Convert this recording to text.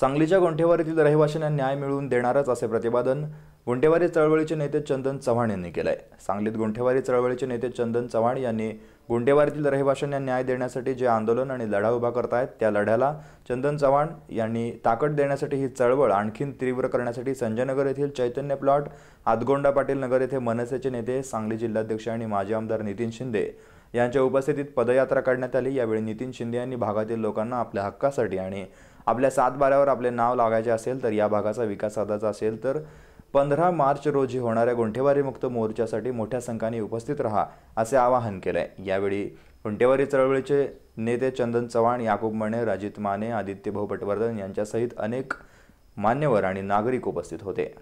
सांगलीच्या गोंठेवारीतील रहिवाशांना न्याय मिळवून देणारच असे प्रतिपादन गोंठेवारी चळवळीचे नेते चंदन चव्हाण यांनी केलं आहे सांगलीत गोंठेवारी चळवळीचे नेते चंदन चव्हाण यांनी गोंठेवारीतील रहिवाशांना न्याय देण्यासाठी जे आंदोलन आणि लढा उभा करतायत त्या लढ्याला चंदन चव्हाण यांनी ताकद देण्यासाठी ही चळवळ आणखीन तीव्र करण्यासाठी संजयनगर येथील चैतन्य प्लॉट आदगोंडा पाटील नगर येथे मनसेचे नेते सांगली जिल्हाध्यक्ष आणि माजी आमदार नितीन शिंदे यांच्या उपस्थितीत पदयात्रा काढण्यात आली यावेळी नितीन शिंदे यांनी भागातील लोकांना आपल्या हक्कासाठी आणि आपल्या सातबाऱ्यावर आपले नाव लागायचे असेल तर या भागाचा विकास साधायचा असेल तर पंधरा मार्च रोजी होणाऱ्या गुंठेवारीमुक्त मोर्चासाठी मोठ्या संख्येने उपस्थित राहा असे आवाहन केलं आहे यावेळी गुंठेवारी चळवळीचे नेते चंदन चव्हाण याकूब मणे राजित माने आदित्यभाऊ पटवर्धन यांच्यासहित अनेक मान्यवर आणि नागरिक उपस्थित होते